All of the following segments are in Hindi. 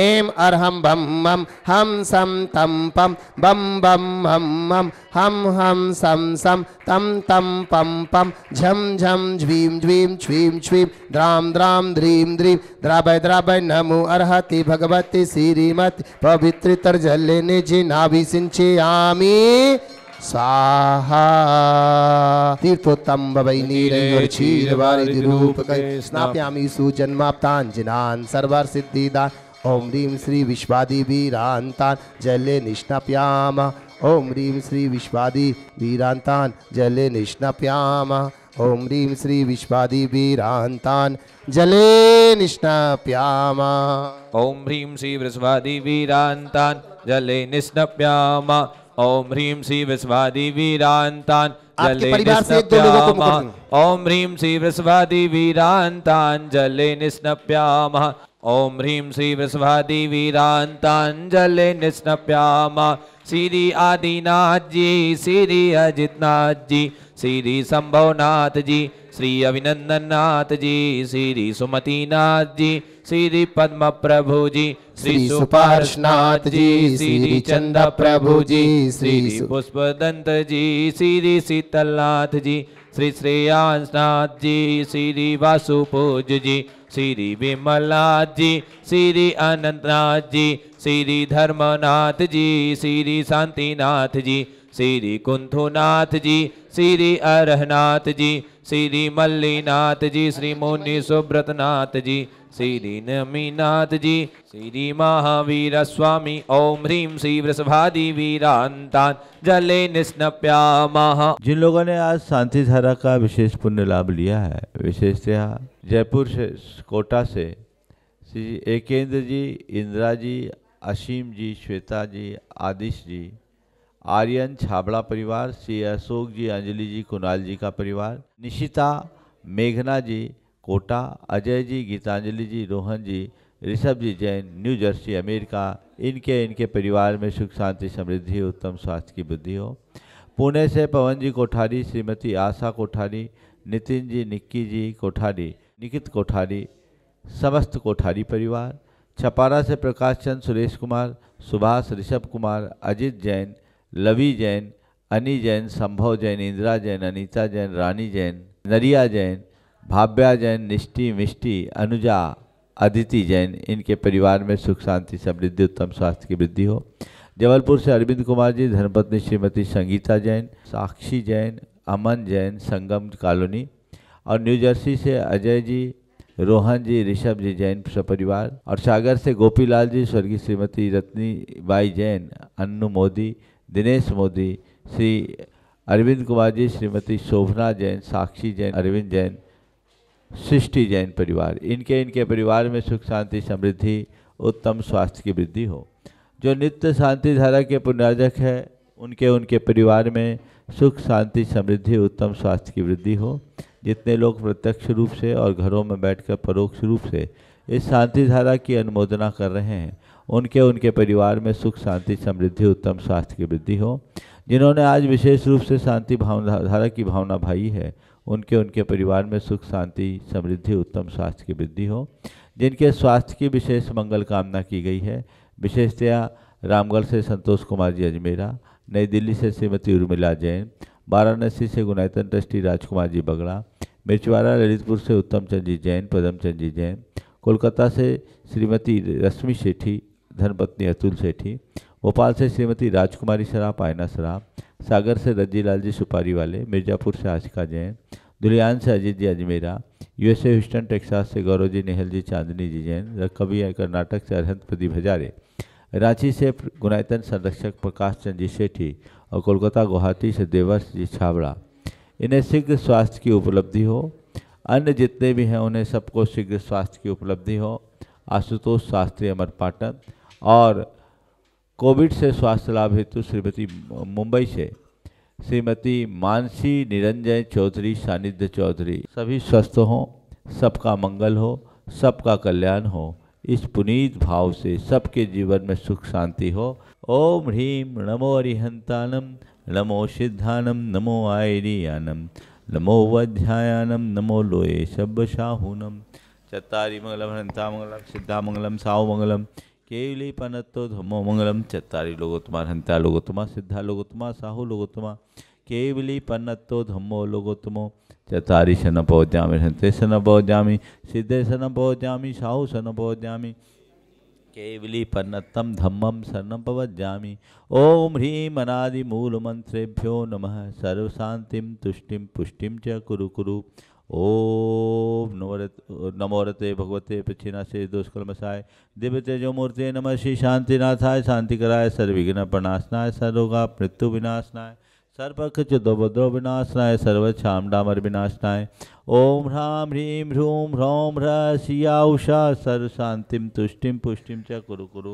ऐं अर्हम बम बम हम सम तम पम बम बम हम मं हम हम सम सम तम तम पम पम झम झम झ्वीं झ्वीं छ्वीं छ्वीं द्राम द्राम द्रीम द्रीम द्राभय द्राभय नमो अर्हति भगवति श्रीमति पवित्र निजिनाभि सिञ्चयामि स्वाहा तीर्थोत्तम बवै नीरे क्षीर रूप सुजन्माप्तान जिनान सर्वर सिद्धिदान ओम ह्रीं श्री विश्वादी वीरांतान जले निष्णाप्याम ओम ह्रीं श्री विश्वादी वीरांतान जले निष्णाप्याम ओम ह्रीं श्री विश्वादी वीरांतान जले निष्णाप्याम ओम ह्रीं श्री विश्वादी वीरांतान जले निष्णाप्याम ओम ह्रीम श्री विस्वादी वीरांतान जले निष्णप्याम ओम ह्रीम श्री विस्वादी वीरांतान जले निष्णप्याम ओम ह्रीम श्री विस्वादी वीरांतांजले निष्णप्याम श्री आदिनाथ जी श्री अजितनाथ जी श्री संभवनाथ जी श्री अभिनंदन नाथ जी श्री सुमति नाथ जी श्री पद्म प्रभु जी श्री सुपार्शनाथ जी श्री चंद प्रभु जी श्री पुष्पदंत जी श्री शीतलनाथ जी श्री श्रेयांशनाथ जी श्री वासुपूज जी श्री विमला जी श्री अनंतनाथ जी श्री धर्मनाथ जी श्री शांतिनाथ जी श्री कुंथुनाथ जी श्री अरहनाथ जी श्री मल्लीनाथ जी श्री मुनि सुब्रतनाथ जी श्री नमीनाथ जी श्री महावीर स्वामी ओम ह्रीम श्री वृषभादि वीरांता जले निष्णप्या महा जिन लोगों ने आज शांति धारा का विशेष पुण्य लाभ लिया है विशेष जयपुर से कोटा से श्री एकेंद्र जी इंदिरा जी असीम जी श्वेता जी आदिश जी आर्यन छाबड़ा परिवार श्री अशोक जी अंजलि जी कुणाल जी का परिवार निशिता मेघना ji Kota Ajay ji Geetanjali ji Rohan ji Rishabh ji Jain New Jersey America इनके इनके परिवार में सुख शांति समृद्धि उत्तम स्वास्थ्य की बुद्धि हो पुणे से पवन जी कोठारी श्रीमती आशा कोठारी नितिन जी निक्की जी कोठारी निकित कोठारी समस्त कोठारी परिवार छपारा से प्रकाश चंद सुरेश कुमार सुभाष ऋषभ कुमार अजित जैन लवी जैन अनी जैन संभव जैन इंदिरा जैन अनीता जैन रानी जैन नरिया जैन भाव्या जैन निष्टि मिष्टि अनुजा अदिति जैन इनके परिवार में सुख शांति समृद्धि उत्तम स्वास्थ्य की वृद्धि हो जबलपुर से अरविंद कुमार जी धर्मपत्नी श्रीमती संगीता जैन साक्षी जैन अमन जैन संगम कॉलोनी और न्यू जर्सी से अजय जी रोहन जी ऋषभ जी जैन सपरिवार और सागर से गोपीलाल जी स्वर्गीय श्रीमती रत्नी बाई जैन अन्नू मोदी दिनेश मोदी श्री अरविंद कुमार जी श्रीमती शोभना जैन साक्षी जैन अरविंद जैन सृष्टि जैन परिवार इनके इनके परिवार में सुख शांति समृद्धि उत्तम स्वास्थ्य की वृद्धि हो जो नित्य शांति धारा के पुनर्जक है उनके उनके परिवार में सुख शांति समृद्धि उत्तम स्वास्थ्य की वृद्धि हो जितने लोग प्रत्यक्ष रूप से और घरों में बैठकर परोक्ष रूप से इस शांति धारा की अनुमोदना कर रहे हैं उनके उनके परिवार में सुख शांति समृद्धि उत्तम स्वास्थ्य की वृद्धि हो जिन्होंने आज विशेष रूप से शांति भावना धारा की भावना भाई है उनके उनके परिवार में सुख शांति समृद्धि उत्तम स्वास्थ्य की वृद्धि हो जिनके स्वास्थ्य की विशेष मंगल कामना की गई है विशेषतया रामगढ़ से संतोष कुमार जी अजमेरा नई दिल्ली से श्रीमती उर्मिला जैन वाराणसी से गुनायतन ट्रस्टी राजकुमार जी बगड़ा मिर्चवाड़ा ललितपुर से उत्तम चंद जी जैन पदम चंद जी जैन कोलकाता से श्रीमती रश्मि सेठी धनपत्नी अतुल सेठी भोपाल से श्रीमती राजकुमारी सराह आयना सराफ सागर से रज्जीलाल जी सुपारी वाले मिर्ज़ापुर से आशिका जैन दुलियान से Ajit ji Ajmera USA Houston Texas से गौरव जी नेहल जी चांदनी जी जैन कवि कर्नाटक से अरहंत प्रदीप हजारे रांची से गुनायतन संरक्षक प्रकाश चंद जी सेठी और कोलकाता गुवाहाटी से देवस जी छावड़ा इन्हें शीघ्र स्वास्थ्य की उपलब्धि हो अन्य जितने भी हैं उन्हें सबको शीघ्र स्वास्थ्य की उपलब्धि हो आशुतोष शास्त्री अमर पाटन और कोविड से स्वास्थ्य लाभ हेतु श्रीमती मुंबई से श्रीमती मानसी निरंजय चौधरी सानिध्य चौधरी सभी स्वस्थ हों सबका मंगल हो सबका कल्याण हो इस पुनीत भाव से सबके जीवन में सुख शांति हो ओम ह्रीम नमो अरिहंतानम नमो सिद्धानम नमो आयरियानम नमो वध्यायानम नमो लोये शाहूनम चत्तारी मंगलम हंता मंगलम सिद्धा मंगलम साहु मंगलम केवली पनत्तो धमो मंगलम चत्तारी लोगोत्मा हंता लोगोत्मा सिद्धा लोगोत्मा साहु लोगोत्मा केवली पन्नत्तो धम्मो लोगोत्तमो चतारी सन पौध्यामी संते न पौध्यामी सिद्धे सन पौध्यामी साहु सन पौध्यामी केवली पन्नत्तम धम्मम शरणम पवज्यामी ओम ह्रीम अनादिमूलमंत्रेभ्यो नमः सर्वशांतिम तुष्टिम पुष्टिम च कुरु कुरु ओम नवरत नमोरते भगवते पच्छिना से दोषकर्मसाय दिव्य तेजो मूर्ति नमः श्री शांतिनाथाय शांति कराय सर्विघ्न प्रणाशनाय सरोगा मृत्यु विनाशनाय सर्वकृच दुभद्रो विनाशनाय सर्वक्षाम डामर विनाशनाय ओम ह्रां ह्रीं ह्रूं ह्रौं ह्र श्रिया उषा सर्वशांतिम तुष्टिम पुष्टिम च कुरु कुरु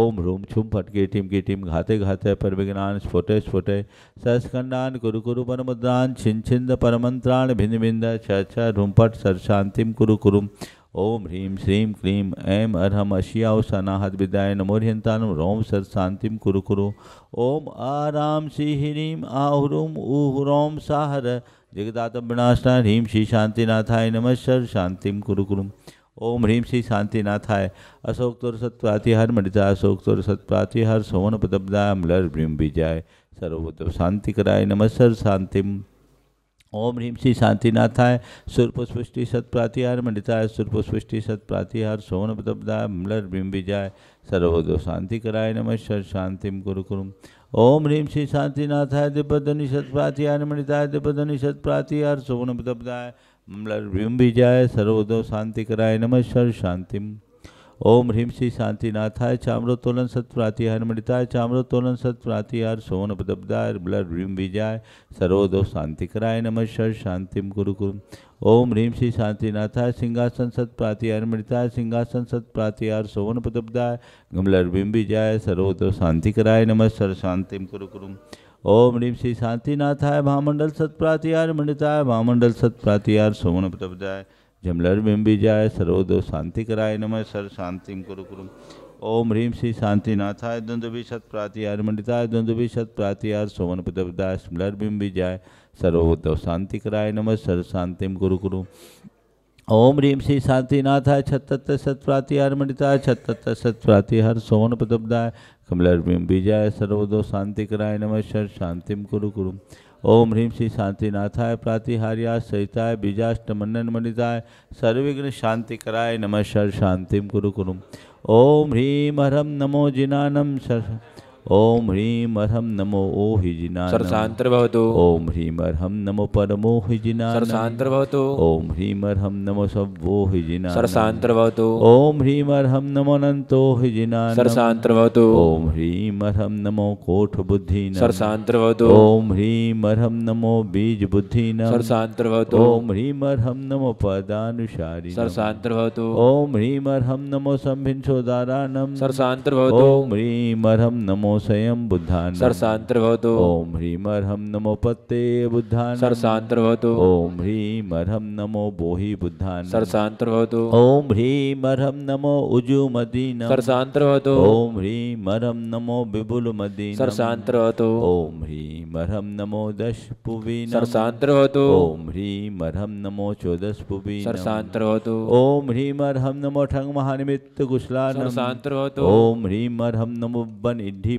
ओम ह्रूं छुम फटके टीम की टीम घाते घाते पर विज्ञान स्फोटे स्फोटे सहस्कंडान कुरु कुरु पर मुद्रान छिन छिंद परमंत्राण भिन्न भिन्द छ छ ह्रूम फट सर्वशांतिम कुरु कुरु ओम ह्रीं श्रीं क्लीं ऐं अर्हम अशिया सनाहत विदाय नमोर्यंतानुम रोम सत् शांतिम कुरु कुरु ओम आराम श्री ह्रीं आहुरुम ऊहुरोम साहर जगदातम विनाशना ह्रीं श्री शांतिनाथाय नम सर शांतिम कुरु कुरु ओम ह्रीं श्री शांतिनाथाय अशोक तोर हर मणिता अशोक तोर हर सोवन पदब्दाय अम्लर भ्रीम विजाय सर्वोत्तम शांति कराय नमः शांतिम ओम ह्रीम श्री शांतिनाथाय सुरपुष्पुष्टि सत्प्रातिहार मंडिताय सुरपुष्पुष्टि सत्प्रातिहार सोन प्रतपदाय मलर बिंबिजाय सर्वोदो शांति कराय नम सर शांति गुरु कुरु ओम ह्रीम श्री शांतिनाथाय दिपधनि सत्प्रातिहार मंडिताय दिपधनि सत्प्रातिहार सोन प्रतपदाय मलर बिंबिजाय सर्वोदो शांति कराय नम सर शांतिम ओम ह्रीम श्री शांतिनाथाय सत्प्राति सत्प्रातिहार मृताय चाम्रोत्तोलन सत्प्रातिहार सोन पदब्दाय ब्लड ह्रीं विजय सर्वदो शांतिकराय नमः शर शांतिम गुरु गुरु ओम ह्रीम श्री शांतिनाथाय सिंहासन सत्प्रातिहार मृताय सिंहासन सत्प्रातिहार सोवन पदब्दाय गमलर ह्रीं विजय सर्वदो शांतिकराय नमः शर शांतिम गुरु गुरु ओम ह्रीम श्री शांतिनाथाय भामंडल सत्प्रातिहार मृताय भामंडल सत्प्रातिहार सोवन पदब्दाय जमलर जाए सर्वदो शांति कराय नम सर शांति कुरु कुरु ओम ह्रीम श्री शांतिनाथाय द्वंद्वी सत्प्रातिहार मंडिताय द्वंद्वी सत्प्रातिहार सोमन पुदाय स्मलर जाय सर्वोदो शांति कराय नम सर शांति कुरु कुरु ओम ह्रीम श्री शांतिनाथाय छत्त सत्प्रातिहार मंडिताय छत्त हर सोमन पुदाय कमलर जाय सरोदो शांति कराय नम सर शांतिम कुरु कुरु ओम ह्रीं श्री शांतिनाथाय प्रातिहारिया सहिताय बीजाष्टमंडन मनिताय सर्विघ्न शांति कराय नमः शर शांतिम कुरु कुरुम ओम ह्रीं हरम नमो जिनानम सर ओम ह्रीं अरहम नमो ओहिजिना भवतु ओम ह्रीं अरहम नमो परमो परमोहिजिना भवतु ओम ह्रीं अरहम नमो सभोहिजिना भवतु ओम ह्रीं अरहम नमो अनन्तोहिजिना भवतु ओम ह्रीं अरहम नमो कोठ कोठबुद्धिना भवतु ओम ह्रीं अरहम नमो बीज बीजबुद्धिना भवतु ओम ह्रीं अरहम नमो पदानुसारी भवतु ओम ह्रीं अरहम नमो सम्भिंसोदारानं भवतु ओम ह्रीं अरहम नमो नमो स्वयं बुद्धान भवतु ओम ह्रीम अरहम नमो पत्ते बुद्धान सर भवतु ओम ह्रीम अरहम नमो बोहि बुद्धान सर भवतु ओम ह्रीम अरहम नमो उजु मदीन भवतु ओम ह्रीम अरहम नमो बिबुल मदीन भवतु ओम ह्रीम अरहम नमो दश पुवीन भवतु ओम ह्रीम अरहम नमो चोदश पुवीन भवतु ओम ह्रीम अरहम नमो ठंग महानिमित्त कुशलान भवतु ओम ह्रीम अरहम नमो बन इद्धि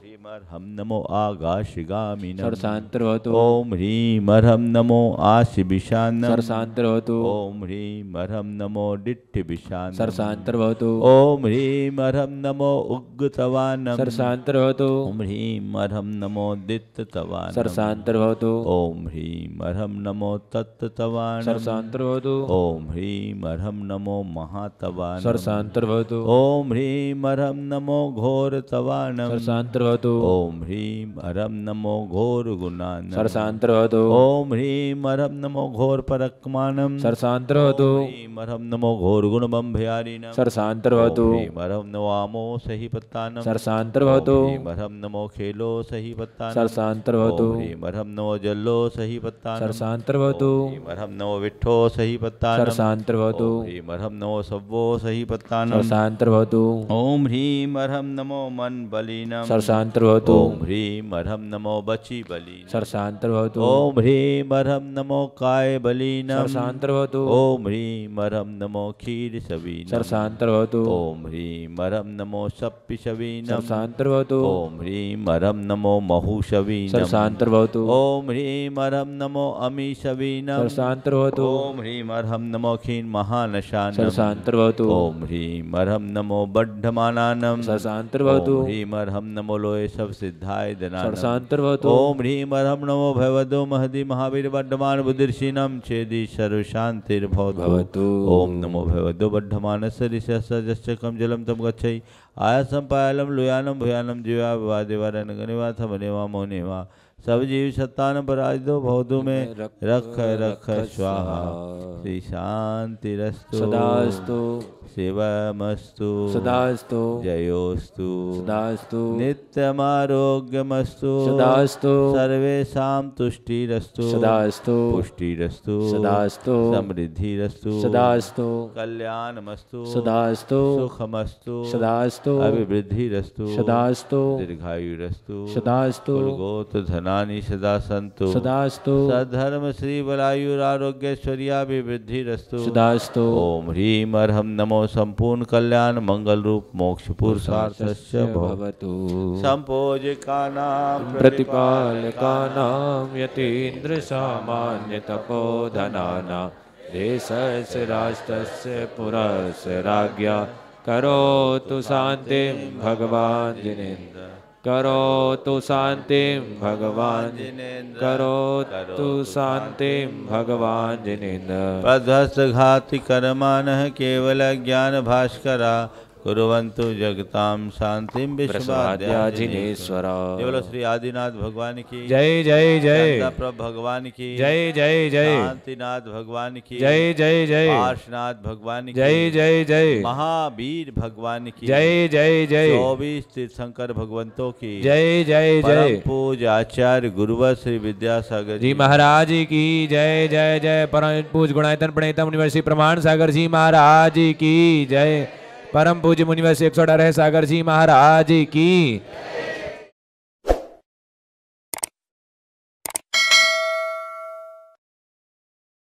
अर्हं नमो आगाशिगामिनं सरसान्तर्वतु ह्रीं अर्हं नमो आशिबिशानं सरसान्तर्वतु ॐ ह्रीं अर्हं नमो डिट्ठिबिशानं सरसान्तर्वतु ह्रीं अर्हं नमो उग्गतवानं सरसान्तर्वतु ह्रीं अर्हं नमो दित्तवानं सरसान्तर्वतु ह्रीं अर्हं नमो तत्तवानं सरसान्तर्वतु ह्रीं अर्हं नमो महातवानं सरसान्तर्वतु ह्रीं अर्हं नमो घोरतवानं ओम ह्रीम अरम नमो घोर गुणान सरसांतरहतो ओम ह्रीम अरम नमो घोर परक्मानम सरसांतरहतो ह्रीम अरम नमो घोर गुण बंभयारिणम सरसांतरहतो ह्रीम अरम नवामो सही पत्तानम सरसांतरहतो ह्रीम अरम नमो खेलो सही पत्तानम सरसांतरहतो ह्रीम अरम नमो जल्लो सही पत्तानम सरसांतरहतो ह्रीम अरम नमो विठो सही पत्तानम सरसांतरहतो ह्रीम अरम नमो सव्वो सही पत्तानम सरसांतरहतो ओम ह्रीम अरम नमो मन बलिनम सरसांतरहतो भवतु ओम ह्रीं अरहम नमो बचि बलि सरसांतर भवतु ओम ह्रीं अरहम नमो काय बलि सरसांतर भवतु ओम ह्रीं अरहम नमो खीर सवी सरसांतर भवतु ओम ह्रीं अरहम नमो सप्पि सवी सरसांतर भवतु ओम ह्रीं अरहम नमो महु सवी सरसांतर भवतु ओम ह्रीं अरहम नमो अमी सवी सरसांतर भवतु ओम ह्रीं अरहम नमो खीन महानशान सरसांतर भवतु ओम ह्रीं अरहम नमो बड्ढमानानम सरसांतर भवतु ओम ह्रीं अरहम नमो लोए सब सिद्धाय दनानम ओम ह्रीम अरम नमो भगवतो महदि महावीर बड्ढमान बुद्धिर्षीनम छेदि सर्वशांतिर्भवतु ओम नमो भगवतो बड्ढमान सरिशकम जलम तम गच्छई आयासम पायलम लोयानम भयानम जीवा विवादेवा रनगनिवा थमनेवा मोनेवा सब जीव सत्ता सत्तान दो भवतु में रख रख स्वाहा श्री शांति रस्तु सदास्तु शिवमस्तु सदास्तु जयोस्तु सदास्तु नित्यम नित्यमारोग्यमस्तु सदास्तु सर्वे तुष्टि रस्तु सदास्तु पुष्टि रस्तु सदास्तु समृद्धि रस्तु सदास्तु कल्याणमस्तु सदास्तु सुखमस्तु सदास्तु अभिवृद्धि रस्तु सदास्तु दीर्घायु रस्तु सदास्तु गोत धना नानी सदा संतु सदास्तु सधर्म श्री बलायुरारोग्यश्वर्याभिवृद्धि रस्तु सदास्तु ओम ह्रीम अरहम नमो संपूर्ण कल्याण मंगल रूप मोक्ष पुरुषार्थस्य भवतु संपोजकानां प्रतिपालकानां यतीन्द्र सामान्य तपोधनानां देशस्य राष्ट्रस्य पुरस्य राज्ञा करोतु शान्तिं भगवान् जिनेन्द्र करो तो शांति भगवान करो तो शांति भगवान जिनेन्द्र पदस्थ घाति कर्मान केवल ज्ञान भास्करा कुरंतु जगताम शांति विश्वाध्याजिनेश्वर श्री आदिनाथ भगवान की जय जय जय प्रभ भगवान की जय जय जय शांतिनाथ भगवान की जय जय जय पार्शनाथ भगवान की जय जय जय महावीर भगवान की जय जय जय चौबीस तीर्थंकर भगवंतों की जय जय जय पूज आचार्य गुरुव श्री विद्यासागर जी महाराज की जय जय जय परम पूज गुणायतन प्रणीतम निवर्सी प्रमाण सागर जी महाराज की जय परम पूज्य मुनिवर्ष एक सौ अठारह सागर जी महाराज की